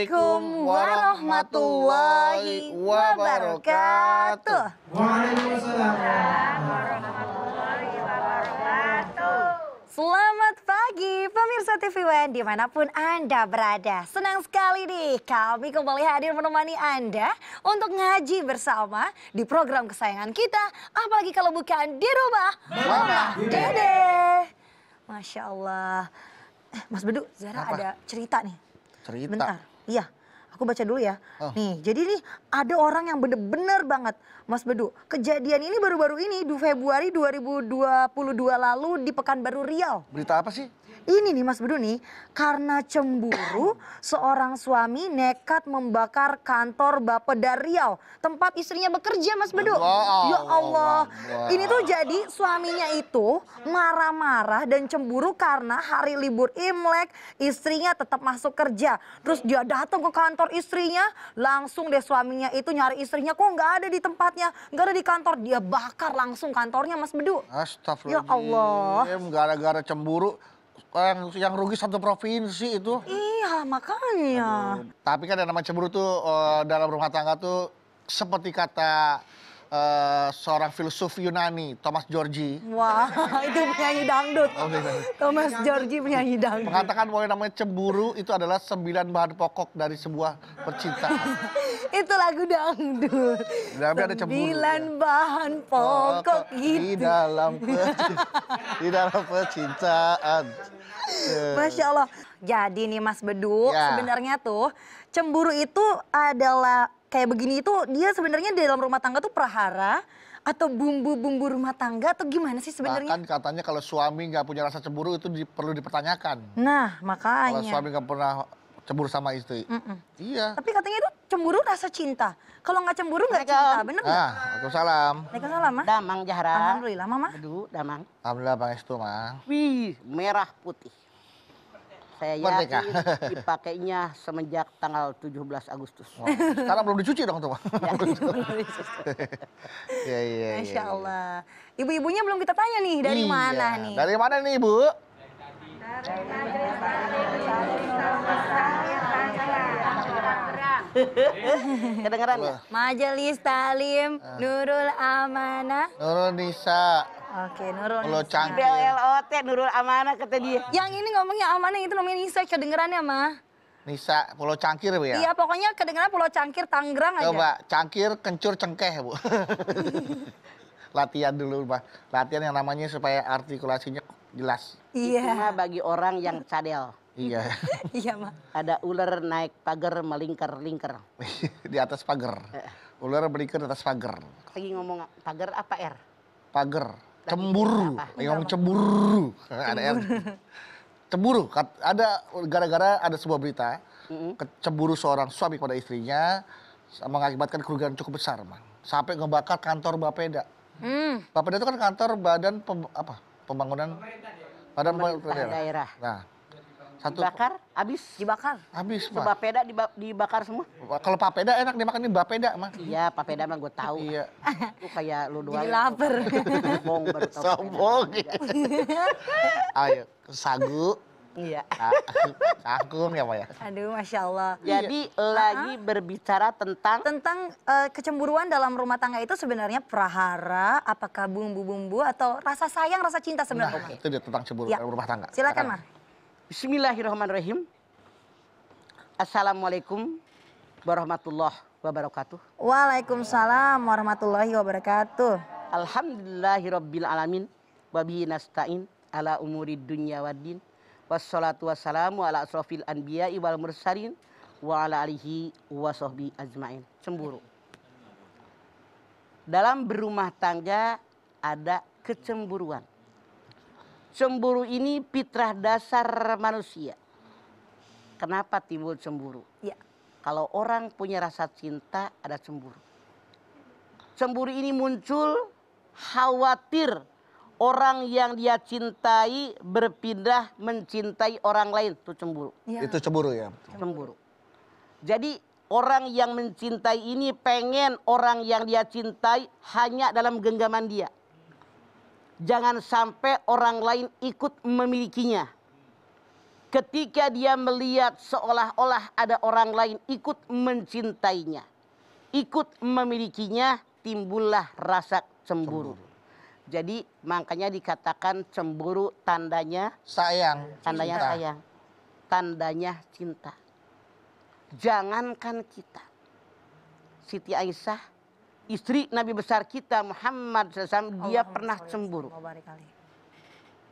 Assalamualaikum warahmatullahi wabarakatuh. Waalaikumsalam warahmatullahi wabarakatuh. Selamat pagi pemirsa TV One dimanapun Anda berada. Senang sekali nih kami kembali hadir menemani Anda untuk ngaji bersama di program kesayangan kita. Apalagi kalau bukan di rumah, Mama Dede. Masya Allah. Eh, Mas Bedu, Zara Apa? ada cerita nih. Cerita? Bentar. Iya, aku baca dulu ya. Oh. Nih, jadi nih ada orang yang bener-bener banget, Mas Bedu. Kejadian ini baru-baru ini, di Februari 2022 lalu di Pekanbaru Riau. Berita apa sih? Ini nih Mas Bedu nih, karena cemburu seorang suami nekat membakar kantor Bapeda Riau, tempat istrinya bekerja Mas Bedu. ya Allah. Ya Allah. Ini tuh jadi suaminya itu marah-marah dan cemburu karena hari libur Imlek istrinya tetap masuk kerja. Terus dia datang ke kantor istrinya, langsung deh suaminya itu nyari istrinya kok nggak ada di tempatnya, nggak ada di kantor, dia bakar langsung kantornya Mas Bedu. Astagfirullah. Ya Allah. Gara-gara cemburu yang yang rugi satu provinsi itu. Iya, makanya. Aduh. Tapi kan yang namanya cemburu tuh uh, dalam rumah tangga tuh seperti kata uh, seorang filsuf Yunani, Thomas Georgi. Wah, itu penyanyi dangdut. Oh, Thomas Georgi penyanyi dangdut. Mengatakan bahwa yang namanya cemburu itu adalah sembilan bahan pokok dari sebuah percintaan. itu lagu dangdut. Sembilan ada cemburu. Sembilan ya. bahan pokok oh, itu. Di dalam di dalam percintaan. Ya. Masya Allah. Jadi nih Mas Bedu, ya. sebenarnya tuh cemburu itu adalah kayak begini itu dia sebenarnya di dalam rumah tangga tuh prahara atau bumbu-bumbu rumah tangga atau gimana sih sebenarnya? kan katanya kalau suami nggak punya rasa cemburu itu di, perlu dipertanyakan. Nah makanya. Kalau suami nggak pernah cemburu sama istri. Mm -mm. Iya. Tapi katanya itu cemburu rasa cinta. Kalau nggak cemburu nggak cinta, bener nggak? Ah, Waalaikumsalam. Waalaikumsalam, Mah. Damang Jahra. Alhamdulillah, Mama. Aduh, Damang. Alhamdulillah, Bang Estu, Mah. Wih, merah putih saya Merdeka. dipakainya semenjak tanggal 17 Agustus. Wow. Sekarang belum dicuci dong tuh. Ya, ya. iya. Masya iya. Allah. Ibu-ibunya belum kita tanya nih dari iya. mana nih. Dari mana nih Ibu? Dari, dari, Kedengeran ya? Majelis Talim ah. Nurul Amanah. Nurul Nisa. Oke, Nurul Nisa. Cangkir. BLOT ya. Nurul Amanah kata dia. Yang ini ngomongnya Amanah, itu namanya Nisa. Kedengeran ya, Ma? Nisa, Pulau Cangkir Bu ya? Iya, pokoknya kedengeran Pulau Cangkir, Tangerang aja. Coba, Cangkir, Kencur, Cengkeh, Bu. Latihan dulu, mbak. Latihan yang namanya supaya artikulasinya jelas. Iya. Itu mah bagi orang yang cadel. Iya. iya, Ma. Ada ular naik pagar melingkar-lingkar. di atas pagar. Eh. Ular melingkar di atas pagar. Lagi ngomong pagar apa R? Pagar. Cemburu. Lagi ngomong cemburu. ada R. Cemburu. Ada gara-gara ada sebuah berita cemburu seorang suami kepada istrinya mengakibatkan kerugian cukup besar, Ma. Sampai ngebakar kantor Bapeda. Mm. Bapeda itu kan kantor Badan apa? Pembangunan Pemerintah Badan Pemerintah, Daerah. daerah. Nah, satu dibakar, habis. Dibakar. Habis, mah bapeda dibakar semua. Kalau papeda enak dimakan ini bapeda iya, mah. Iya, papeda mah gue tahu. Iya. Lu kayak lu doang Jadi lapar. Sombong baru Sombong. Iya. Ayo, sagu. Iya. Kangkung ah, ya, Pak ya. Aduh, masya Allah. Iya. Jadi iya. lagi uh-huh. berbicara tentang tentang uh, kecemburuan dalam rumah tangga itu sebenarnya prahara, apakah bumbu-bumbu atau rasa sayang, rasa cinta sebenarnya? Nah, itu dia tentang cemburu ya. rumah tangga. Silakan, Mah. Bismillahirrahmanirrahim. Assalamualaikum warahmatullahi wabarakatuh. Waalaikumsalam warahmatullahi wabarakatuh. Alhamdulillahirabbil alamin wa bihi nasta'in ala umuri dunya waddin. Wassalatu wassalamu ala asrofil anbiya'i wal mursalin wa ala alihi wa ajmain. Cemburu. Dalam berumah tangga ada kecemburuan cemburu ini fitrah dasar manusia. Kenapa timbul cemburu? Ya. Kalau orang punya rasa cinta ada cemburu. Cemburu ini muncul khawatir orang yang dia cintai berpindah mencintai orang lain itu cemburu. Ya. Itu cemburu ya. Cemburu. Jadi orang yang mencintai ini pengen orang yang dia cintai hanya dalam genggaman dia jangan sampai orang lain ikut memilikinya. Ketika dia melihat seolah-olah ada orang lain ikut mencintainya, ikut memilikinya, timbullah rasa cemburu. cemburu. Jadi makanya dikatakan cemburu tandanya sayang, tandanya cinta. sayang, tandanya cinta. Jangankan kita, Siti Aisyah istri Nabi besar kita Muhammad SAW dia pernah cemburu.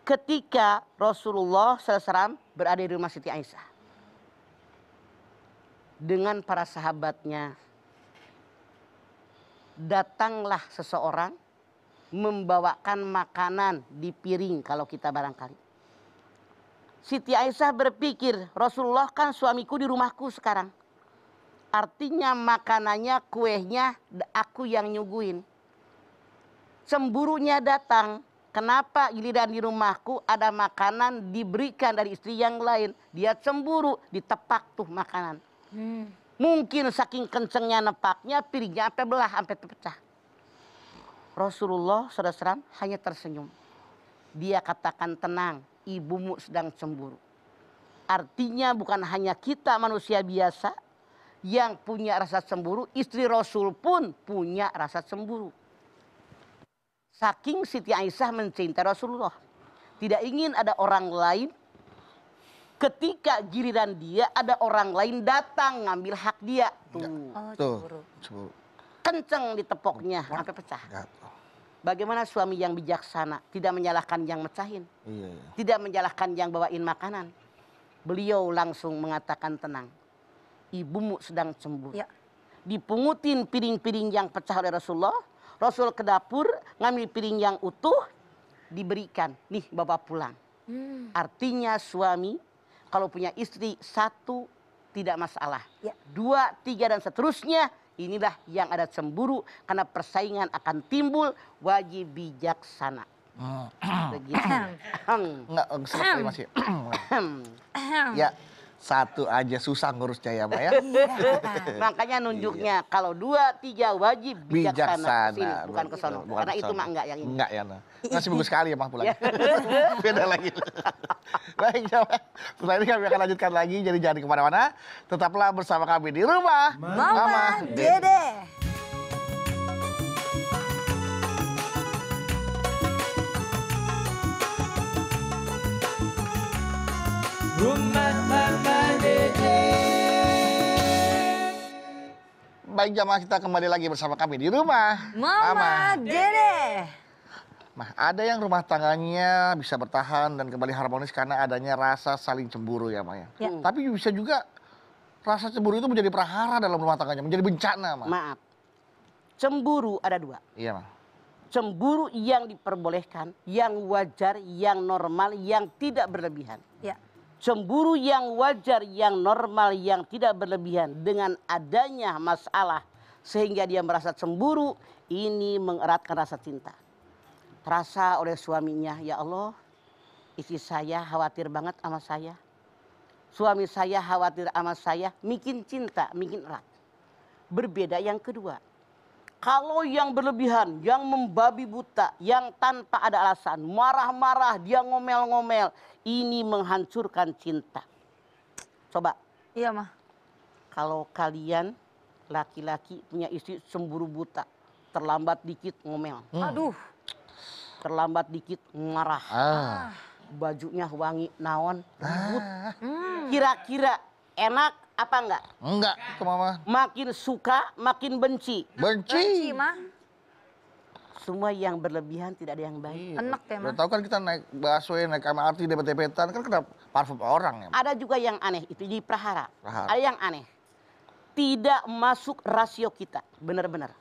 Ketika Rasulullah SAW berada di rumah Siti Aisyah dengan para sahabatnya datanglah seseorang membawakan makanan di piring kalau kita barangkali. Siti Aisyah berpikir, Rasulullah kan suamiku di rumahku sekarang. Artinya makanannya, kuenya aku yang nyuguhin. Semburunya datang. Kenapa giliran di rumahku ada makanan diberikan dari istri yang lain. Dia cemburu, ditepak tuh makanan. Hmm. Mungkin saking kencengnya nepaknya, piringnya sampai belah, sampai terpecah. Rasulullah SAW hanya tersenyum. Dia katakan tenang, ibumu sedang cemburu. Artinya bukan hanya kita manusia biasa, yang punya rasa cemburu, istri Rasul pun punya rasa cemburu. Saking Siti Aisyah mencintai Rasulullah. Tidak ingin ada orang lain ketika giliran dia ada orang lain datang ngambil hak dia. Tuh. Oh, cemburu. Tuh. Kenceng ditepoknya sampai pecah. Bagaimana suami yang bijaksana tidak menyalahkan yang mecahin. Iya, iya. Tidak menyalahkan yang bawain makanan. Beliau langsung mengatakan tenang ibumu sedang cemburu. Ya. Dipungutin piring-piring yang pecah oleh Rasulullah. Rasul ke dapur, ngambil piring yang utuh, diberikan. Nih bapak pulang. Hmm. Artinya suami kalau punya istri satu tidak masalah. Ya. Dua, tiga dan seterusnya inilah yang ada cemburu karena persaingan akan timbul wajib bijaksana. Hmm. Begitu. Enggak, masih. ya, satu aja susah ngurus ya, ya. Iya, Makanya iya. nunjuknya iya. kalau dua tiga wajib bijaksana, bijaksana. bukan ke Karena kesana. itu mah enggak yang ini. Enggak ya, nah. Masih bagus sekali ya Pak pulang. Iya. Beda lagi. Baik, jawab. Setelah ini kami akan lanjutkan lagi jadi jangan kemana-mana. Tetaplah bersama kami di rumah Mama, Mama Dede. Dede. Baik jamaah kita kembali lagi bersama kami di rumah Mama, Mama. Dede. Nah, ada yang rumah tangganya bisa bertahan dan kembali harmonis karena adanya rasa saling cemburu ya, Maya. Ya. ya. Hmm. Tapi bisa juga rasa cemburu itu menjadi prahara dalam rumah tangganya, menjadi bencana, Ma. Maaf. Cemburu ada dua. Iya, Ma. Cemburu yang diperbolehkan, yang wajar, yang normal, yang tidak berlebihan. Ya cemburu yang wajar, yang normal, yang tidak berlebihan dengan adanya masalah sehingga dia merasa cemburu, ini mengeratkan rasa cinta. Terasa oleh suaminya, ya Allah, istri saya khawatir banget sama saya. Suami saya khawatir sama saya, bikin cinta, bikin erat. Berbeda yang kedua, kalau yang berlebihan, yang membabi buta, yang tanpa ada alasan, marah-marah, dia ngomel-ngomel, ini menghancurkan cinta. Coba. Iya, mah. Kalau kalian laki-laki punya istri semburu buta, terlambat dikit ngomel. Hmm. Aduh. Terlambat dikit marah. Ah. Bajunya wangi naon, ribut. Ah. Hmm. Kira-kira enak apa enggak? Enggak, itu mama. Makin suka, makin benci. Benci. Benci mah. Semua yang berlebihan tidak ada yang baik. Iya. Enak ya, Mah. tahu kan kita naik busway, naik MRT, dapat tepetan, kan kena parfum orang ya. Ada juga yang aneh, itu di prahara. prahara. Ada yang aneh. Tidak masuk rasio kita, benar-benar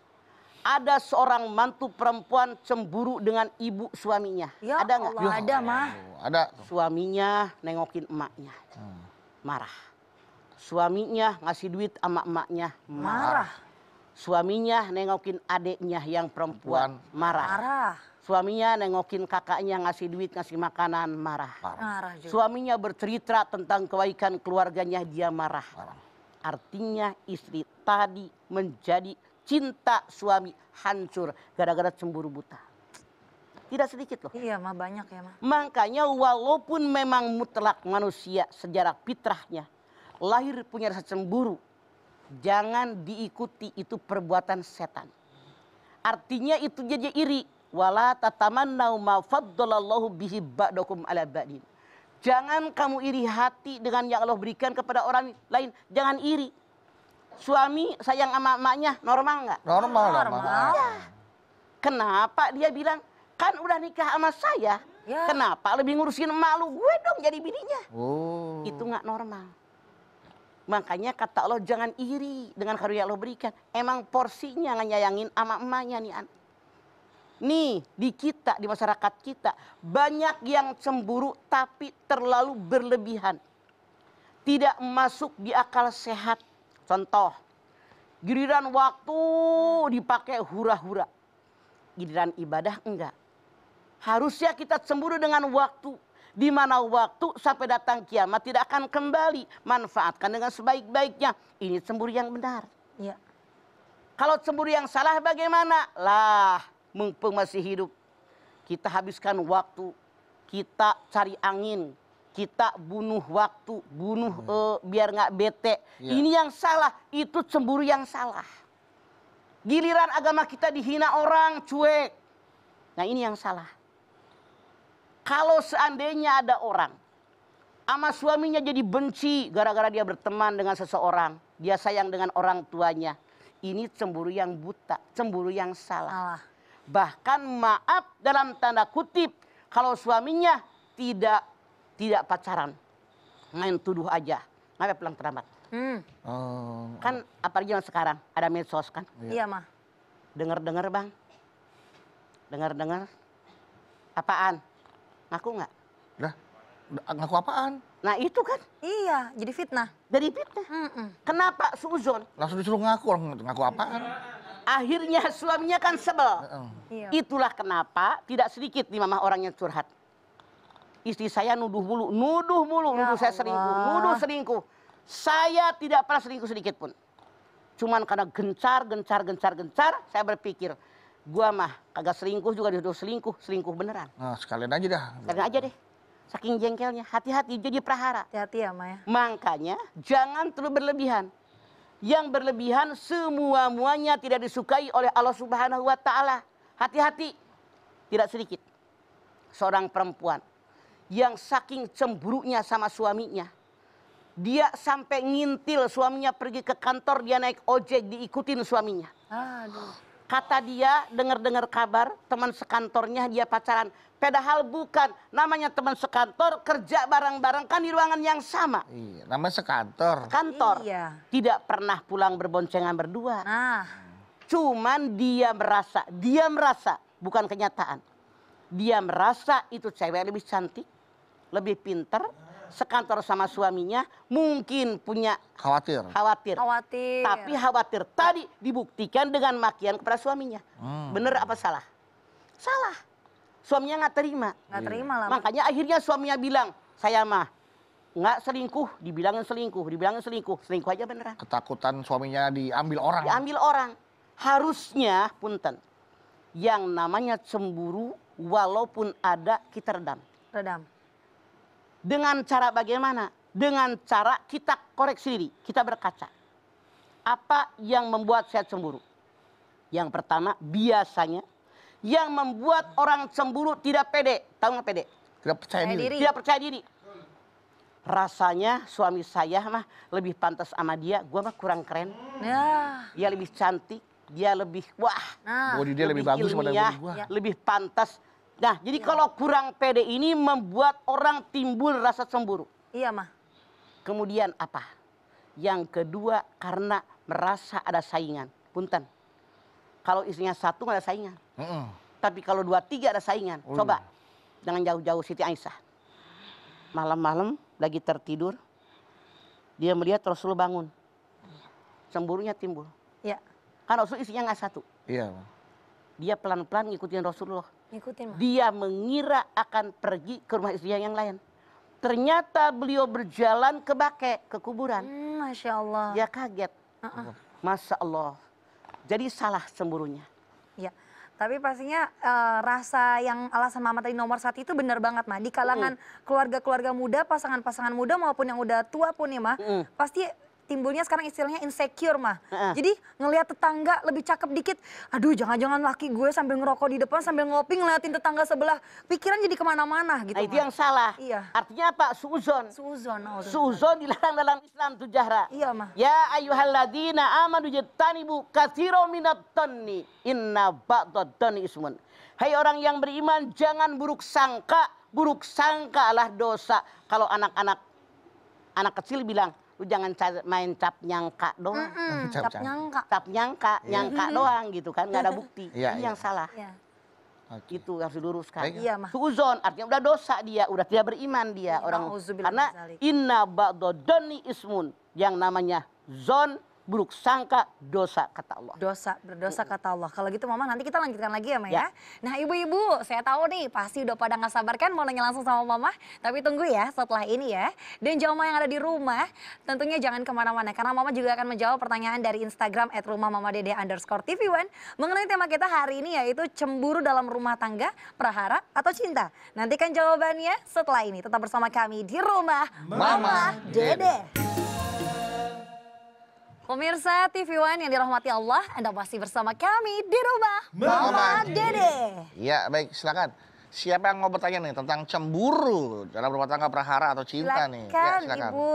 ada seorang mantu perempuan cemburu dengan ibu suaminya. Ya, ada nggak? ada mah. Ada. Suaminya nengokin emaknya. Hmm. Marah. Suaminya ngasih duit sama emaknya, marah. marah. Suaminya nengokin adiknya yang perempuan, marah. marah. Suaminya nengokin kakaknya ngasih duit, ngasih makanan, marah. marah. marah juga. Suaminya bercerita tentang kebaikan keluarganya, dia marah. marah. Artinya istri tadi menjadi cinta suami hancur gara-gara cemburu buta. Tidak sedikit loh. Iya, mah banyak ya, mah. Makanya walaupun memang mutlak manusia sejarah fitrahnya lahir punya rasa cemburu, jangan diikuti itu perbuatan setan. Artinya itu jadi iri. Wala tatamannau ma faddalallahu bihi ba'dakum ala ba'din. Jangan kamu iri hati dengan yang Allah berikan kepada orang lain. Jangan iri. Suami sayang sama emaknya normal nggak? Normal, normal. normal. Ya. Kenapa dia bilang, kan udah nikah sama saya. Ya. Kenapa lebih ngurusin emak lu? Gue dong jadi bininya. Oh. Itu nggak normal. Makanya kata Allah jangan iri dengan karunia Allah berikan. Emang porsinya nyayangin ama emaknya nih Nih di kita, di masyarakat kita banyak yang cemburu tapi terlalu berlebihan. Tidak masuk di akal sehat. Contoh, giliran waktu dipakai hura-hura. Giliran ibadah enggak. Harusnya kita cemburu dengan waktu di mana waktu sampai datang kiamat tidak akan kembali. Manfaatkan dengan sebaik-baiknya. Ini cemburu yang benar. Ya. Kalau cemburu yang salah bagaimana? Lah, mumpung masih hidup. Kita habiskan waktu, kita cari angin, kita bunuh waktu, bunuh hmm. uh, biar nggak bete. Ya. Ini yang salah, itu cemburu yang salah. Giliran agama kita dihina orang, cuek. Nah ini yang salah. Kalau seandainya ada orang sama suaminya jadi benci gara-gara dia berteman dengan seseorang, dia sayang dengan orang tuanya. Ini cemburu yang buta, cemburu yang salah. Allah. Bahkan maaf dalam tanda kutip kalau suaminya tidak tidak pacaran, main tuduh aja, ngapa pelan terlambat. Hmm. Oh. Kan apalagi yang sekarang ada medsos kan? Iya, iya mah. Dengar-dengar bang, dengar-dengar apaan? Ngaku nggak? Dah, ngaku apaan? Nah itu kan. Iya, jadi fitnah. Jadi fitnah. Mm -mm. Kenapa Suzon? Langsung disuruh ngaku, ngaku apaan? Akhirnya suaminya kan sebel. Mm. Itulah kenapa tidak sedikit di mamah orang yang curhat. Istri saya nuduh mulu, nuduh mulu, ya nuduh saya selingkuh, nuduh selingkuh. Saya tidak pernah selingkuh sedikit pun. Cuman karena gencar, gencar, gencar, gencar, saya berpikir gua mah kagak selingkuh juga dia selingkuh, selingkuh beneran. Nah, sekalian aja dah. Sekalian aja deh. Saking jengkelnya, hati-hati jadi prahara. Hati-hati ya, Maya. Makanya jangan terlalu berlebihan. Yang berlebihan semua-muanya tidak disukai oleh Allah Subhanahu wa taala. Hati-hati. Tidak sedikit seorang perempuan yang saking cemburunya sama suaminya. Dia sampai ngintil suaminya pergi ke kantor, dia naik ojek diikutin suaminya. Aduh kata dia dengar-dengar kabar teman sekantornya dia pacaran. Padahal bukan, namanya teman sekantor kerja bareng-bareng kan di ruangan yang sama. Iya, nama sekantor. Kantor. Iya. Tidak pernah pulang berboncengan berdua. Nah. Cuman dia merasa, dia merasa, bukan kenyataan. Dia merasa itu cewek lebih cantik, lebih pinter, sekantor sama suaminya mungkin punya khawatir. Khawatir. Khawatir. Tapi khawatir tadi dibuktikan dengan makian kepada suaminya. Hmm. Bener apa salah? Salah. Suaminya nggak terima. Nggak iya. terima lah. Makanya akhirnya suaminya bilang, saya mah nggak selingkuh, dibilangin selingkuh, dibilangin selingkuh, selingkuh aja beneran. Ketakutan suaminya diambil orang. Diambil orang. Harusnya, punten, yang namanya cemburu walaupun ada kita redam. Redam. Dengan cara bagaimana? Dengan cara kita koreksi diri, kita berkaca. Apa yang membuat saya cemburu? Yang pertama, biasanya yang membuat orang cemburu tidak pede. Tahu nggak pede? Tidak percaya diri. diri. Tidak percaya diri. Rasanya suami saya mah lebih pantas sama dia, gua mah kurang keren. Ya. Dia lebih cantik, dia lebih wah. Nah. dia lebih, lebih bagus ilmiah, sama ya. Lebih pantas Nah, jadi ya. kalau kurang pede ini membuat orang timbul rasa cemburu. Iya, mah. Kemudian apa? Yang kedua karena merasa ada saingan. Punten. Kalau istrinya satu ada saingan. Mm -mm. Tapi kalau dua tiga ada saingan. Uh. Coba jangan iya. jauh-jauh Siti Aisyah. Malam-malam lagi tertidur, dia melihat rasulullah bangun. Cemburunya timbul. Iya. Kan Rasul isinya nggak satu. Iya. Dia pelan-pelan ngikutin Rasulullah Ngikutin, Dia mengira akan pergi ke rumah istri yang lain. Ternyata beliau berjalan ke bake, ke kuburan. Hmm, Masya Allah. Dia kaget. Uh -uh. Masya Allah. Jadi salah semburunya. Ya. Tapi pastinya uh, rasa yang alasan mama tadi nomor satu itu benar banget mah. Di kalangan hmm. keluarga-keluarga mm. muda, pasangan-pasangan muda maupun yang udah tua pun ya mah. Mm. Pasti timbulnya sekarang istilahnya insecure mah. Uh -uh. Jadi ngelihat tetangga lebih cakep dikit, aduh jangan-jangan laki gue sambil ngerokok di depan sambil ngopi ngeliatin tetangga sebelah, pikiran jadi kemana-mana gitu. Nah, itu yang salah. Iya. Artinya apa? Suuzon. Suuzon. Oh, Suuzon dilarang dalam Islam tuh jahra. Iya mah. Ya ayuhalladina amanu jatanibu katsiro minat tani inna ba'dad tani ismun. Hai orang yang beriman, jangan buruk sangka, buruk sangka lah dosa. Kalau anak-anak anak kecil bilang, lu jangan main cap nyangka doang mm -hmm. cap, cap nyangka cap nyangka yeah. nyangka mm -hmm. doang gitu kan gak ada bukti yeah, ini yeah. yang salah yeah. Okay. itu harus diluruskan. Iya, Suzon artinya udah dosa dia, udah tidak beriman dia ya, orang karena inna bado doni ismun yang namanya zon buruk sangka, dosa kata Allah. Dosa, berdosa kata Allah. Kalau gitu Mama nanti kita lanjutkan lagi ya Maya ya. Nah ibu-ibu, saya tahu nih pasti udah pada nggak sabar kan mau nanya langsung sama Mama. Tapi tunggu ya setelah ini ya. Dan jamaah yang ada di rumah tentunya jangan kemana-mana. Karena Mama juga akan menjawab pertanyaan dari Instagram at rumah Mama Dede 1 Mengenai tema kita hari ini yaitu cemburu dalam rumah tangga, prahara atau cinta. Nantikan jawabannya setelah ini. Tetap bersama kami di rumah Mama, Mama Dede. Dede. Pemirsa TV One yang dirahmati Allah, Anda masih bersama kami di rumah Mama, Dede. Iya, baik silakan. Siapa yang mau bertanya nih tentang cemburu dalam rumah tangga prahara atau cinta silakan, nih? Ya, silakan, Ibu.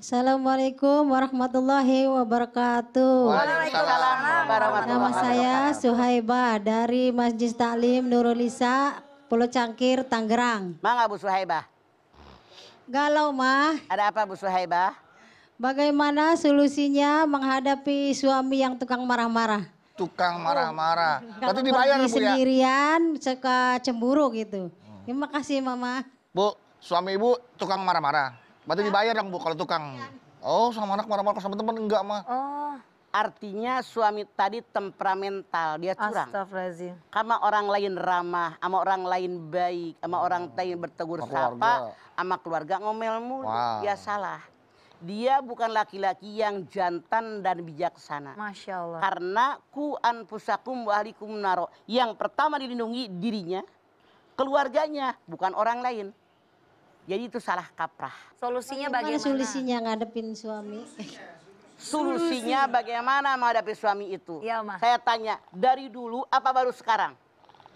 Assalamualaikum warahmatullahi wabarakatuh. Waalaikumsalam warahmatullahi wabarakatuh. Nama saya Suhaiba dari Masjid Taklim Nurulisa, Pulau Cangkir, Tangerang. Mangga Bu Suhaiba. Galau mah. Ada apa Bu Suhaibah? Bagaimana solusinya menghadapi suami yang tukang marah-marah? Tukang oh. marah-marah. Oh. Tapi dibayar Bu ya? sendirian suka cemburu gitu. Hmm. Terima kasih Mama. Bu, suami Ibu tukang marah-marah. Berarti dibayar dong Bu kalau tukang. Iya. Oh sama anak marah-marah sama teman enggak mah. Oh. Artinya suami tadi temperamental, dia curang. Astagfirullahaladzim. Karena orang lain ramah, sama orang lain baik, sama hmm. orang lain bertegur sapa, sama keluarga ngomel mulu, wow. dia salah. Dia bukan laki-laki yang jantan dan bijaksana. Masya Allah. Karena ku anfusakum wa ahlikum naro. Yang pertama dilindungi dirinya, keluarganya, bukan orang lain. Jadi itu salah kaprah. Solusinya bagaimana? Solusinya ngadepin suami. Solusinya solusinya bagaimana menghadapi suami itu. Ya, Ma. Saya tanya, dari dulu apa baru sekarang?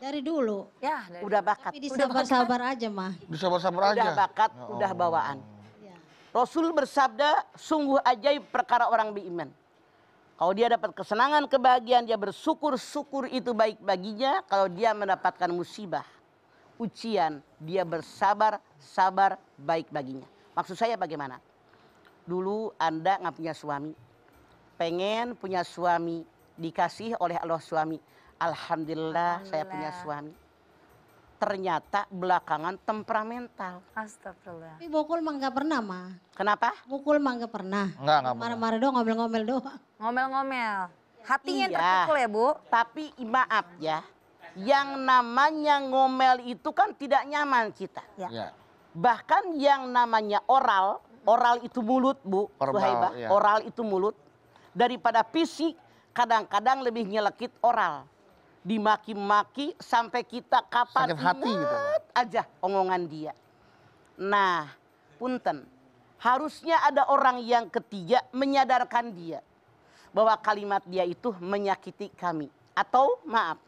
Dari dulu. Ya, dari udah bakat. Tapi disabar-sabar aja, mah. Disabar-sabar aja. Ya udah bakat, oh. udah bawaan. Ya. Rasul bersabda, sungguh ajaib perkara orang beriman. Kalau dia dapat kesenangan, kebahagiaan, dia bersyukur, syukur itu baik baginya. Kalau dia mendapatkan musibah, ujian, dia bersabar, sabar, baik baginya. Maksud saya bagaimana? dulu Anda nggak punya suami. Pengen punya suami, dikasih oleh Allah suami. Alhamdulillah, Alhamdulillah. saya punya suami. Ternyata belakangan temperamental. Astagfirullah. Tapi bokul mah nggak pernah mah. Kenapa? Bokul mah nggak pernah. Enggak, enggak Marah-marah doang, ngomel-ngomel doang. Ngomel-ngomel. Hatinya iya, terpukul ya Bu? Tapi maaf ya, yang namanya ngomel itu kan tidak nyaman kita. Ya. ya. Bahkan yang namanya oral Oral itu mulut, Bu. Verbal, Suhaiba. Ya. Oral itu mulut. Daripada fisik, kadang-kadang lebih nyelekit oral. Dimaki-maki sampai kita kapan Sakit hati gitu. aja omongan dia. Nah, punten. Harusnya ada orang yang ketiga menyadarkan dia. Bahwa kalimat dia itu menyakiti kami. Atau maaf,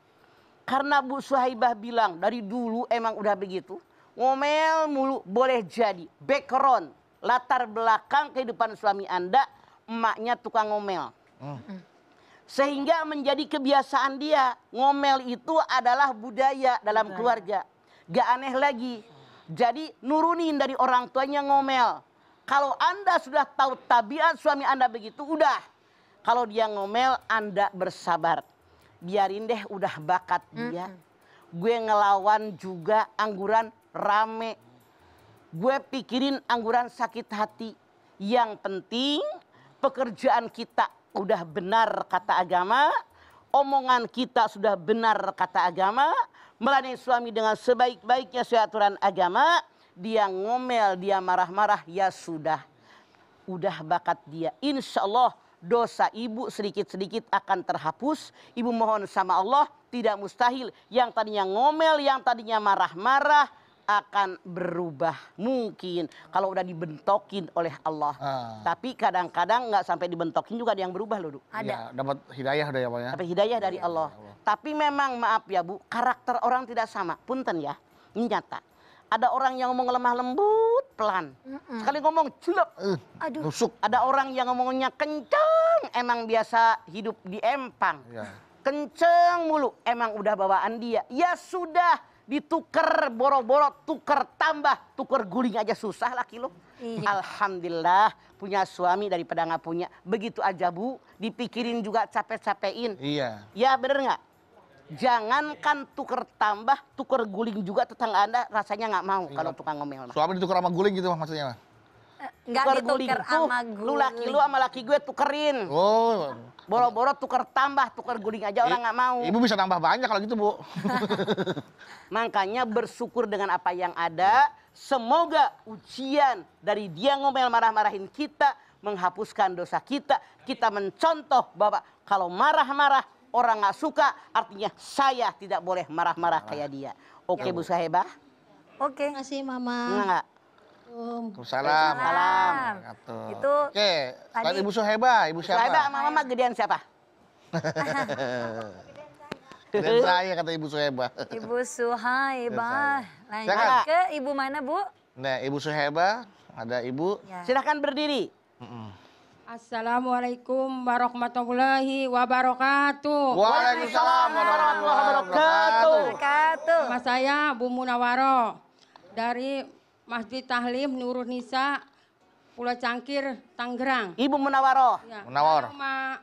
karena Bu Suhaibah bilang dari dulu emang udah begitu. Ngomel mulu boleh jadi. Background latar belakang kehidupan suami Anda emaknya tukang ngomel. Hmm. hmm. Sehingga menjadi kebiasaan dia. Ngomel itu adalah budaya dalam budaya. keluarga. Gak aneh lagi. Jadi nurunin dari orang tuanya ngomel. Kalau Anda sudah tahu tabiat suami Anda begitu, udah. Kalau dia ngomel, Anda bersabar. Biarin deh udah bakat dia. -hmm. Gue ngelawan juga angguran rame gue pikirin angguran sakit hati. Yang penting pekerjaan kita udah benar kata agama, omongan kita sudah benar kata agama, meladeni suami dengan sebaik-baiknya sesuai aturan agama, dia ngomel, dia marah-marah, ya sudah. Udah bakat dia. Insya Allah dosa ibu sedikit-sedikit akan terhapus. Ibu mohon sama Allah tidak mustahil. Yang tadinya ngomel, yang tadinya marah-marah, akan berubah mungkin kalau udah dibentokin oleh Allah. Ah. Tapi kadang-kadang nggak sampai dibentokin juga ada yang berubah loh, iya, Ada. Ya, ya, dapat hidayah dari apa ya. Dapat hidayah dari hidayah Allah. Allah. Iya, iya. Tapi memang maaf ya, Bu, karakter orang tidak sama. Punten ya. nyata. Ada orang yang ngomong lemah lembut, pelan. Sekali ngomong jelek. Uh, Aduh. Nusuk. Ada orang yang ngomongnya kencang. emang biasa hidup di empang. Ya. Kenceng mulu, emang udah bawaan dia. Ya sudah, dituker boro-boro tuker tambah tuker guling aja susah lah lo. iya. alhamdulillah punya suami daripada nggak punya begitu aja bu dipikirin juga capek-capekin iya ya bener nggak jangankan tuker tambah tuker guling juga tetangga anda rasanya nggak mau iya. kalau tukang ngomel suami ditukar sama guling gitu maksudnya Enggak ditukar sama gue. Lu laki lu sama laki gue tukerin. Oh. Boro-boro tuker tambah, tuker guling aja orang nggak mau. Ibu bisa tambah banyak kalau gitu, Bu. Makanya bersyukur dengan apa yang ada. Semoga ujian dari dia ngomel marah-marahin kita menghapuskan dosa kita. Kita mencontoh Bapak, kalau marah-marah orang nggak suka, artinya saya tidak boleh marah-marah kayak dia. Oke, ya, Bu Sahebah? Oke. Okay. Terima kasih, Mama. Enggak. Assalamualaikum. Waalaikumsalam. Itu Oke, Tadi Ibu Suheba, Ibu siapa? Suheba sama Mama gedean siapa? gedean saya kata Ibu Suheba. Ibu Suheba. Lanjut Silakan. ke Ibu mana, Bu? Nah, Ibu Suheba, ada Ibu. Ya. Silahkan berdiri. Mm -mm. Assalamualaikum warahmatullahi wabarakatuh. Waalaikumsalam warahmatullahi wabarakatuh. Nama saya Bu Munawaro dari Masjid Tahlim Nurul Nisa Pulau Cangkir Tangerang. Ibu Munawaro. Ya. Munawar. Halo, Mak.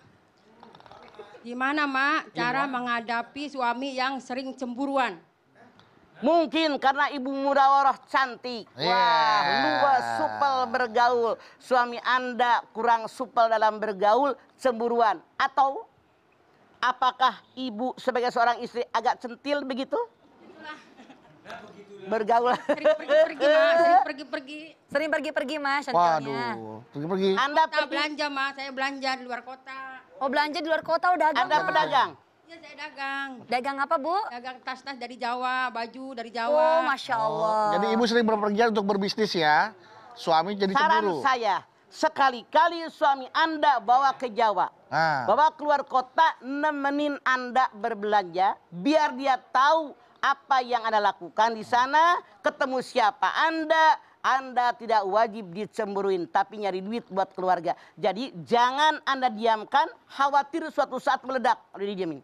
Gimana Mak cara Gimana? menghadapi suami yang sering cemburuan? Mungkin karena ibu Murawarah cantik. Yeah. Wah, luas supel bergaul. Suami Anda kurang supel dalam bergaul, cemburuan. Atau apakah ibu sebagai seorang istri agak centil begitu? bergaul. Sering pergi-pergi mas, sering pergi-pergi. Sering pergi-pergi mas, Chantelnya. Waduh, pergi-pergi. Anda pergi. belanja mas, saya belanja di luar kota. Oh belanja di luar kota, udah oh, dagang. Anda mas. pedagang? Iya saya dagang. Dagang apa Bu? Dagang tas-tas dari Jawa, baju dari Jawa. Oh Masya oh, Allah. Oh, jadi ibu sering berpergian untuk berbisnis ya. Suami jadi Saran cemburu. Saran saya, sekali-kali suami Anda bawa ke Jawa. Ah. Bawa keluar kota, nemenin Anda berbelanja. Biar dia tahu apa yang Anda lakukan di sana, ketemu siapa Anda, Anda tidak wajib dicemburuin, tapi nyari duit buat keluarga. Jadi jangan Anda diamkan, khawatir suatu saat meledak. Udah dijamin.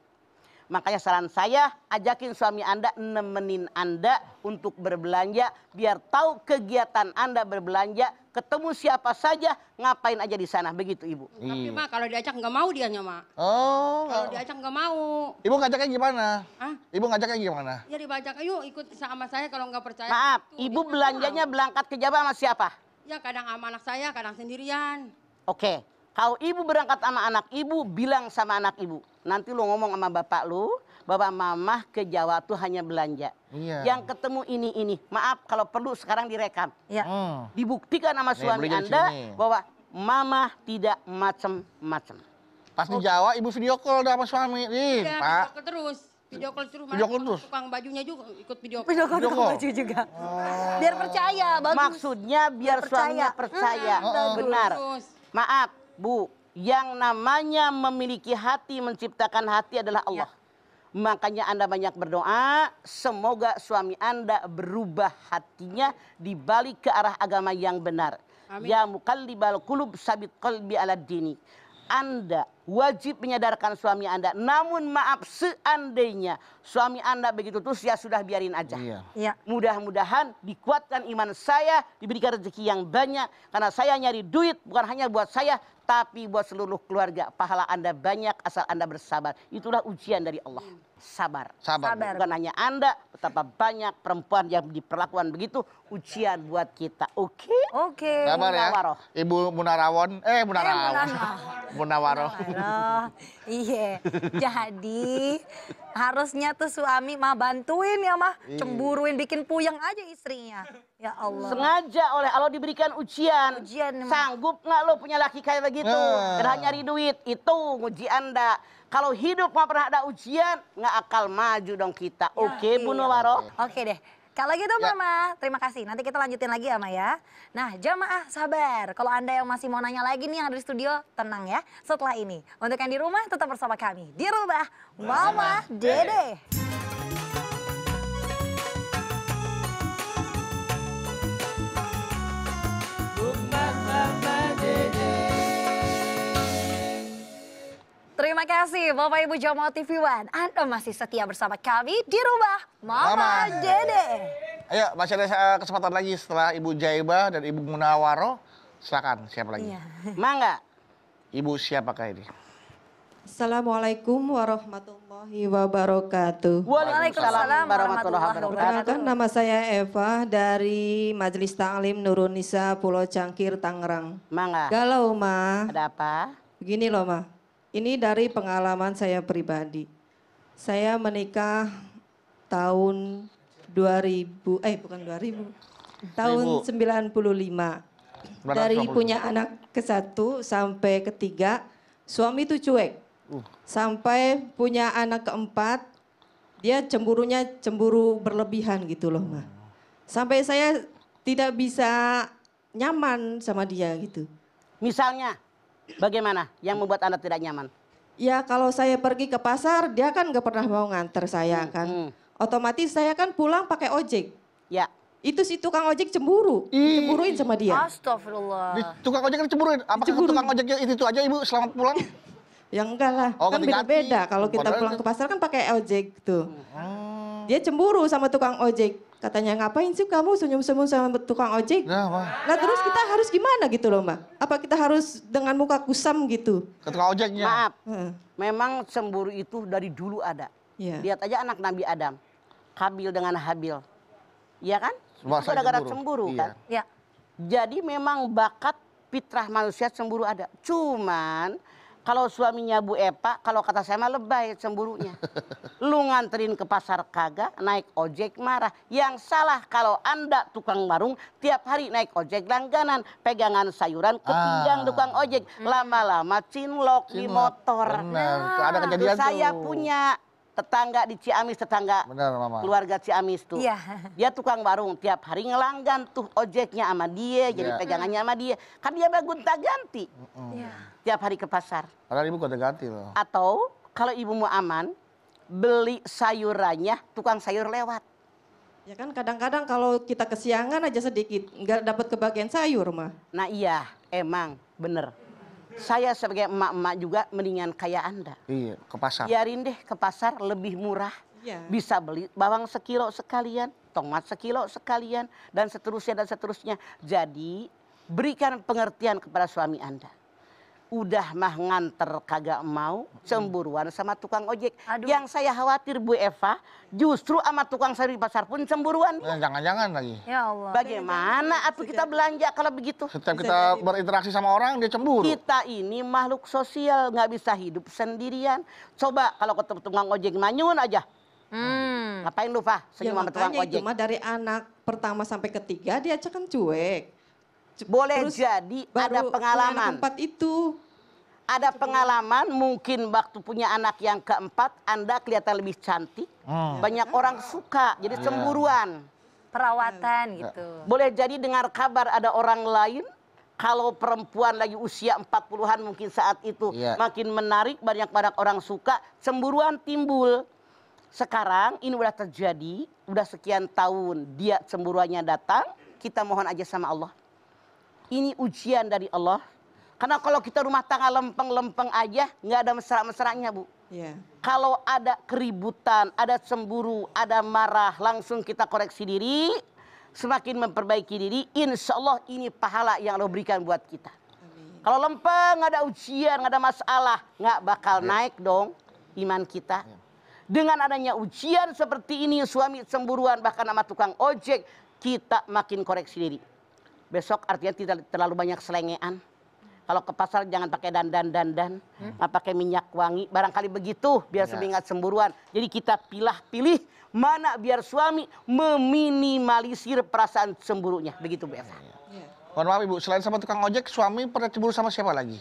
Makanya saran saya, ajakin suami Anda nemenin Anda untuk berbelanja biar tahu kegiatan Anda berbelanja, ketemu siapa saja, ngapain aja di sana begitu Ibu. Hmm. Tapi iya. Mak kalau diajak nggak mau dia nyoma. Oh. Kalau diajak nggak mau. Ibu ngajaknya gimana? Hah? Ibu ngajaknya gimana? Ya dibajak, ayo ikut sama saya kalau nggak percaya. Maaf, itu. Ibu belanjanya berangkat ke Jawa sama siapa? Ya kadang sama anak saya, kadang sendirian. Oke. Okay. Kalau ibu berangkat sama anak ibu, bilang sama anak ibu. Nanti lu ngomong sama bapak lu, bapak mama ke Jawa tuh hanya belanja. Iya. Yang ketemu ini ini, maaf kalau perlu sekarang direkam. Iya. Hmm. Dibuktikan sama suami Nih, anda sini. bahwa mama tidak macem-macem. Pas di Jawa ibu video call sama suami. Ih, ya, Pak. terus. Video call suruh video call terus. Tukang bajunya juga ikut video call. Video call video tukang baju juga. Oh. Biar percaya, bagus. Maksudnya biar, biar percaya. suaminya percaya. Hmm, benar. Terus. Maaf, Bu, yang namanya memiliki hati, menciptakan hati adalah ya. Allah. Ya. Makanya Anda banyak berdoa, semoga suami Anda berubah hatinya dibalik ke arah agama yang benar. Amin. Ya mukallibal kulub sabit qalbi ala dini. Anda wajib menyadarkan suami Anda. Namun maaf seandainya suami Anda begitu terus ya sudah biarin aja. Iya. Ya. Mudah-mudahan dikuatkan iman saya, diberikan rezeki yang banyak karena saya nyari duit bukan hanya buat saya tapi buat seluruh keluarga. Pahala Anda banyak asal Anda bersabar. Itulah ujian dari Allah. Sabar. Sabar. Sabar. Bukan hanya Anda, betapa banyak perempuan yang diperlakukan begitu ujian buat kita. Oke? Oke. Okay. Sabar ya. Ibu Munarawan. eh Munarawan. Eh, Munawaroh. Allah. Iya. Jadi harusnya tuh suami mah bantuin ya mah, iya. cemburuin bikin puyeng aja istrinya. Ya Allah. Sengaja oleh Allah diberikan ujian. Ujian. Sanggup nggak lo punya laki kayak begitu? Nah. Dan nyari duit itu uji anda. Kalau hidup mah pernah ada ujian, nggak akal maju dong kita. Ya, Oke, okay, Bu iya. Nuwaro? Oke deh. Kalau gitu ya. Mama, terima kasih. Nanti kita lanjutin lagi ya ya. Nah jamaah sabar. Kalau Anda yang masih mau nanya lagi nih yang ada di studio, tenang ya. Setelah ini, untuk yang di rumah tetap bersama kami. Di rumah, Mama, Mama Dede. Dede. kasih Bapak Ibu Jamal TV One. Anda masih setia bersama kami di rumah Mama, Mama. Dede. Ayo masih ada eh, kesempatan lagi setelah Ibu Jaiba dan Ibu Munawaro. Silakan siapa lagi? Iya. Mangga. Ibu siapakah ini? Assalamualaikum warahmatullahi wabarakatuh. Waalaikumsalam warahmatullahi wabarakatuh. Perkenalkan nama saya Eva dari Majelis Ta'lim Nurunisa Pulau Cangkir Tangerang. Mangga. Galau ma. Ada apa? Begini loh ma. Ini dari pengalaman saya pribadi. Saya menikah tahun 2000 eh bukan 2000. Tahun 95. Dari punya anak ke satu sampai ketiga, suami itu cuek. Uh. Sampai punya anak keempat, dia cemburunya cemburu berlebihan gitu loh, Ma. Sampai saya tidak bisa nyaman sama dia gitu. Misalnya? Bagaimana yang membuat Anda tidak nyaman? Ya kalau saya pergi ke pasar, dia kan gak pernah mau nganter saya hmm, kan. Hmm. Otomatis saya kan pulang pakai ojek. Ya. Itu si tukang ojek cemburu, cemburuin sama dia. Astagfirullah. tukang ojek kan cemburuin. Apakah cemburuin. tukang ojeknya itu, itu aja ibu selamat pulang? ya enggak lah, oh, kan beda-beda. Kalau kita pulang kan ke pasar kan pakai ojek tuh. Hmm. Dia cemburu sama tukang ojek. Katanya ngapain sih kamu senyum-senyum sama tukang ojek? Nah, nah terus kita harus gimana gitu loh mbak? Apa kita harus dengan muka kusam gitu? Ke tukang ojeknya? Maaf, hmm. memang cemburu itu dari dulu ada. Ya. Lihat aja anak Nabi Adam, Kabil dengan Habil. Iya kan? Masa itu gara-gara cemburu, iya. kan? Ya. Jadi memang bakat fitrah manusia cemburu ada. Cuman kalau suaminya Bu Epa, kalau kata saya mah lebay cemburunya. Lu nganterin ke pasar kagak, naik ojek marah. Yang salah kalau Anda tukang warung, tiap hari naik ojek langganan, pegangan sayuran ke pinggang ah. tukang ojek. Mm. Lama-lama cinlok, cinlok di motor. Benar, nah, ada kejadian tuh. Saya punya tetangga di Ciamis tetangga Benar, Mama. keluarga Ciamis tuh yeah. dia tukang warung tiap hari ngelanggan tuh ojeknya sama dia yeah. jadi iya. pegangannya sama dia kan dia gonta ganti mm -mm. Yeah. tiap hari ke pasar padahal ibu gonta ganti loh atau kalau ibumu aman beli sayurannya tukang sayur lewat Ya kan kadang-kadang kalau kita kesiangan aja sedikit nggak dapat kebagian sayur mah. Nah iya, emang bener saya sebagai emak-emak juga mendingan kayak Anda. Iya, ke pasar. Biarin deh ke pasar lebih murah. Iya. Bisa beli bawang sekilo sekalian, tomat sekilo sekalian, dan seterusnya dan seterusnya. Jadi berikan pengertian kepada suami Anda udah mah nganter kagak mau cemburuan sama tukang ojek. Aduh. Yang saya khawatir Bu Eva justru sama tukang sayur di pasar pun cemburuan. Nah, jangan-jangan lagi. Ya Allah. Bagaimana atuh kita belanja kalau begitu? Setiap kita berinteraksi sama orang dia cemburu. Kita ini makhluk sosial nggak bisa hidup sendirian. Coba kalau ketemu tukang ojek nanyun aja. Hmm. Ngapain lu, Fah Senyum ya, sama tukang ojek. Cuma dari anak pertama sampai ketiga dia cekan cuek boleh Terus jadi ada pengalaman. Empat itu. Ada pengalaman mungkin waktu punya anak yang keempat Anda kelihatan lebih cantik. Hmm. Banyak orang ah. suka jadi iya. cemburuan. Perawatan iya. gitu. Boleh jadi dengar kabar ada orang lain kalau perempuan lagi usia 40-an mungkin saat itu yeah. makin menarik banyak-banyak orang suka cemburuan timbul sekarang ini udah terjadi udah sekian tahun dia cemburuannya datang kita mohon aja sama Allah ini ujian dari Allah. Karena kalau kita rumah tangga lempeng-lempeng aja, nggak ada mesra-mesranya, Bu. Yeah. Kalau ada keributan, ada cemburu, ada marah, langsung kita koreksi diri, semakin memperbaiki diri, insya Allah ini pahala yang Allah berikan buat kita. Amin. Kalau lempeng, nggak ada ujian, nggak ada masalah, nggak bakal yeah. naik dong iman kita. Yeah. Dengan adanya ujian seperti ini, suami cemburuan bahkan sama tukang ojek, kita makin koreksi diri besok artinya tidak terlalu banyak selengean. Kalau ke pasar jangan pakai dandan dandan, hmm. pakai minyak wangi, barangkali begitu biar ya. semingat semburuan. Jadi kita pilih pilih mana biar suami meminimalisir perasaan semburunya, begitu Bu ya, ya. Mohon maaf Ibu, selain sama tukang ojek, suami pernah cemburu sama siapa lagi?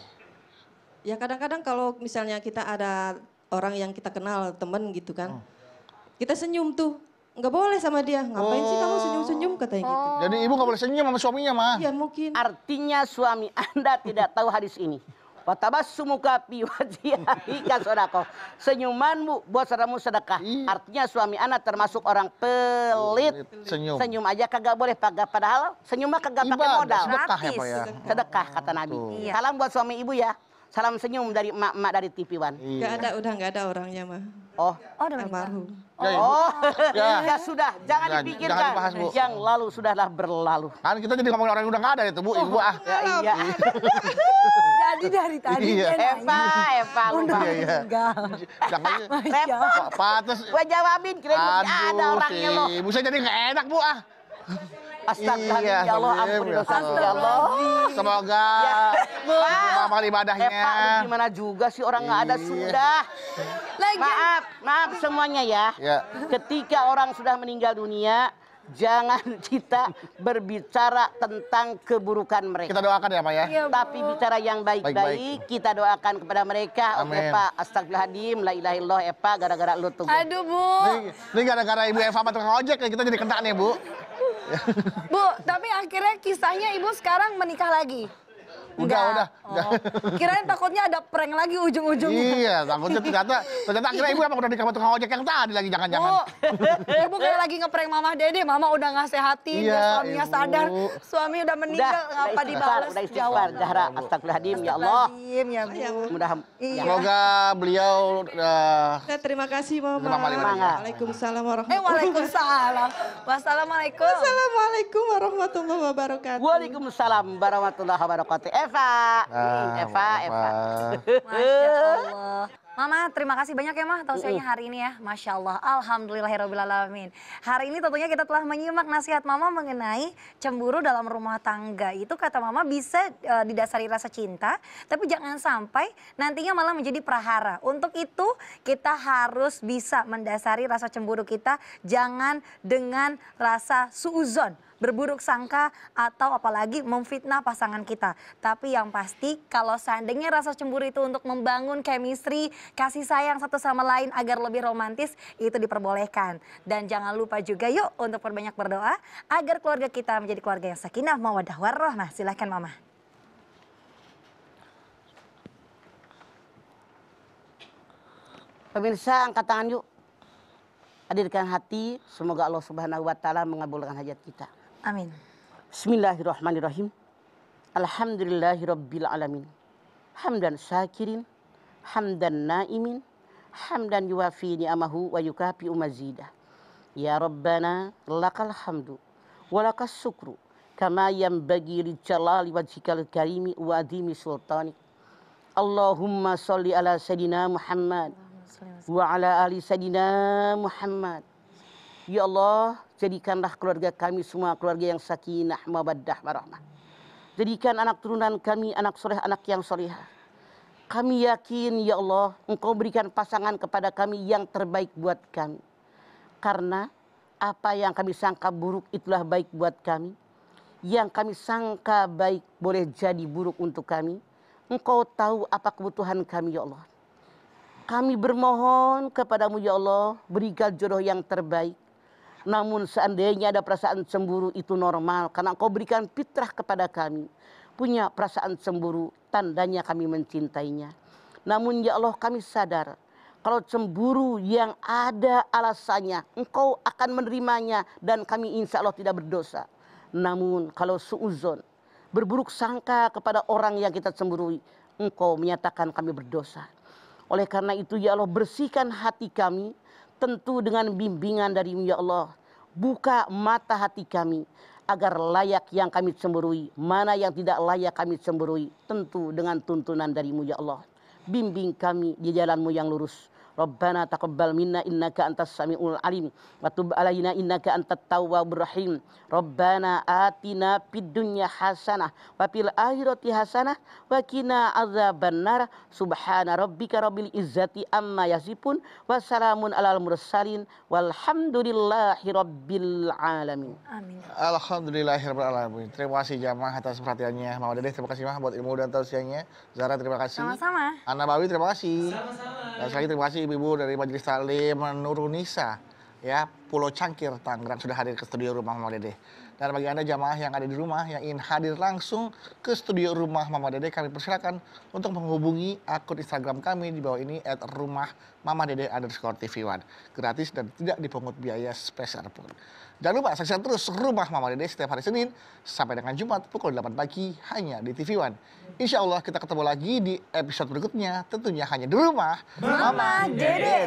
Ya kadang-kadang kalau misalnya kita ada orang yang kita kenal, temen gitu kan, hmm. kita senyum tuh, nggak boleh sama dia. Ngapain oh. sih kamu oh. senyum-senyum katanya gitu. oh. gitu. Jadi ibu nggak boleh senyum sama suaminya Ma. Iya mungkin. Artinya suami anda tidak tahu hadis ini. Watabasumuka fi wajhika sedekah. Senyumanmu buat saudaramu sedekah. Iya. Artinya suami anak termasuk orang pelit. Senyum. Senyum aja kagak boleh pagar padahal senyum mah kagak pakai modal. Sedekah ya, Pak ya. Sedekah kata Nabi. Iya. Salam buat suami ibu ya. Salam senyum dari emak-emak dari TV One. Iya. Gak ada, udah gak ada orangnya mah. Oh, oh udah almarhum. Oh, oh. Ya. ya sudah, jangan ya, dipikirkan. Jangan dibahas, Yang lalu sudahlah berlalu. Kan kita jadi ngomongin orang yang udah gak ada itu, Bu. Oh, Ibu ah. Ya, iya. jadi dari tadi iya. Eva, Eva lupa. Iya, iya. Enggak. Repot. Pantes. Gue jawabin kira-kira ada orangnya loh. Bu saya jadi gak enak, Bu ah. Astagfirullahaladzim iya, ya Allah, ampuni ya, ya Allah. Semoga ya, amal ibadahnya. Eh Pak, gimana juga sih orang nggak ada iya. sudah. Lagi. Maaf, maaf semuanya ya. ya. Ketika orang sudah meninggal dunia, jangan kita berbicara tentang keburukan mereka. Kita doakan ya Pak ya. Iya, Tapi bicara yang baik-baik, kita doakan kepada mereka. Oke Pak, astagfirullahaladzim, la ilaha illallah Epa, gara-gara lu tuh. Aduh Bu. Ini gara-gara Ibu Eva sama ojek ya, kita jadi kentak nih Bu. Bu, tapi akhirnya kisahnya ibu sekarang menikah lagi. Enggak, udah. udah. Oh. Kirain takutnya ada prank lagi ujung-ujungnya. Iya, takutnya ternyata ternyata kira ibu emang udah di kamar tukang ojek yang tadi lagi jangan-jangan. Oh. ibu kayak lagi ngeprank mama dede, mama udah ngasih iya, suaminya ibu. sadar, suami udah meninggal, udah, ngapa udah dibalas? Udah istighfar, Zahra, astagfirullahaladzim, ya Allah. Ya, oh, ya, Bu. Mudah, iya. Semoga beliau... Uh, terima kasih, Mama. Waalaikumsalam warahmatullahi wabarakatuh. Eh, waalaikumsalam. Wassalamualaikum. warahmatullahi wabarakatuh. Waalaikumsalam warahmatullahi wabarakatuh. Eh, Eva. Ah, Eva, Eva. Eva. Masya Allah. Mama, terima kasih banyak ya Mah saya hari ini ya. Masya Allah, Alhamdulillahirrahmanirrahim. Hari ini tentunya kita telah menyimak nasihat Mama mengenai cemburu dalam rumah tangga. Itu kata Mama bisa e, didasari rasa cinta, tapi jangan sampai nantinya malah menjadi prahara. Untuk itu kita harus bisa mendasari rasa cemburu kita, jangan dengan rasa suuzon berburuk sangka atau apalagi memfitnah pasangan kita. Tapi yang pasti kalau seandainya rasa cemburu itu untuk membangun chemistry, kasih sayang satu sama lain agar lebih romantis itu diperbolehkan. Dan jangan lupa juga yuk untuk perbanyak berdoa agar keluarga kita menjadi keluarga yang sakinah, mawadah warohmah. Silahkan Mama. Pemirsa angkat tangan yuk. Hadirkan hati, semoga Allah Subhanahu wa taala mengabulkan hajat kita. Amin. Bismillahirrahmanirrahim. Alhamdulillahirabbil alamin. Hamdan syakirin, hamdan naimin, hamdan yuwafi ni'amahu wa yukafi umazida. Ya Rabbana lakal hamdu wa syukru kama bagi li jalali wajhikal karimi wa adhimi sultanik. Allahumma salli ala sayyidina Muhammad wa ala ali sayyidina Muhammad. Ya Allah, Jadikanlah keluarga kami semua keluarga yang sakinah, mawaddah, warahmah. Jadikan anak turunan kami anak soleh, anak yang solehah. Kami yakin ya Allah, Engkau berikan pasangan kepada kami yang terbaik buat kami. Karena apa yang kami sangka buruk itulah baik buat kami. Yang kami sangka baik boleh jadi buruk untuk kami. Engkau tahu apa kebutuhan kami ya Allah. Kami bermohon kepadamu ya Allah, berikan jodoh yang terbaik namun seandainya ada perasaan cemburu itu normal karena engkau berikan fitrah kepada kami. Punya perasaan cemburu tandanya kami mencintainya. Namun ya Allah kami sadar kalau cemburu yang ada alasannya, engkau akan menerimanya dan kami insya Allah tidak berdosa. Namun kalau suuzon, berburuk sangka kepada orang yang kita cemburui, engkau menyatakan kami berdosa. Oleh karena itu ya Allah bersihkan hati kami tentu dengan bimbingan dari ya Allah. Buka mata hati kami agar layak yang kami cemburui, mana yang tidak layak kami cemburui, tentu dengan tuntunan darimu ya Allah. Bimbing kami di jalanmu yang lurus. Rabbana taqabbal minna innaka antas samiul alim wa tub alaina innaka antat tawwabur rahim. Rabbana atina fid dunya hasanah wa fil akhirati hasanah wa qina azabannar. Subhana rabbika rabbil izzati amma yasifun wa salamun alal mursalin walhamdulillahi rabbil alamin. Amin. Alhamdulillahirabbil alamin. Terima kasih jamaah atas perhatiannya. Mau deh terima kasih mah buat ilmu dan tausiahnya. Zara terima kasih. Sama-sama. Anna Bawi terima kasih. Sama-sama. sekali terima kasih Ibu-Ibu dari Majelis Salim Nurunisa ya Pulau Cangkir Tangerang sudah hadir ke studio Rumah Mama Dede. Dan bagi Anda jamaah yang ada di rumah yang ingin hadir langsung ke studio rumah Mama Dede, kami persilakan untuk menghubungi akun Instagram kami di bawah ini at rumah Mama Dede underscore tv One Gratis dan tidak dipungut biaya spesial pun. Jangan lupa saksikan terus Rumah Mama Dede setiap hari Senin sampai dengan Jumat pukul 8 pagi hanya di tv One. Insya Allah kita ketemu lagi di episode berikutnya tentunya hanya di Rumah Mama Dede.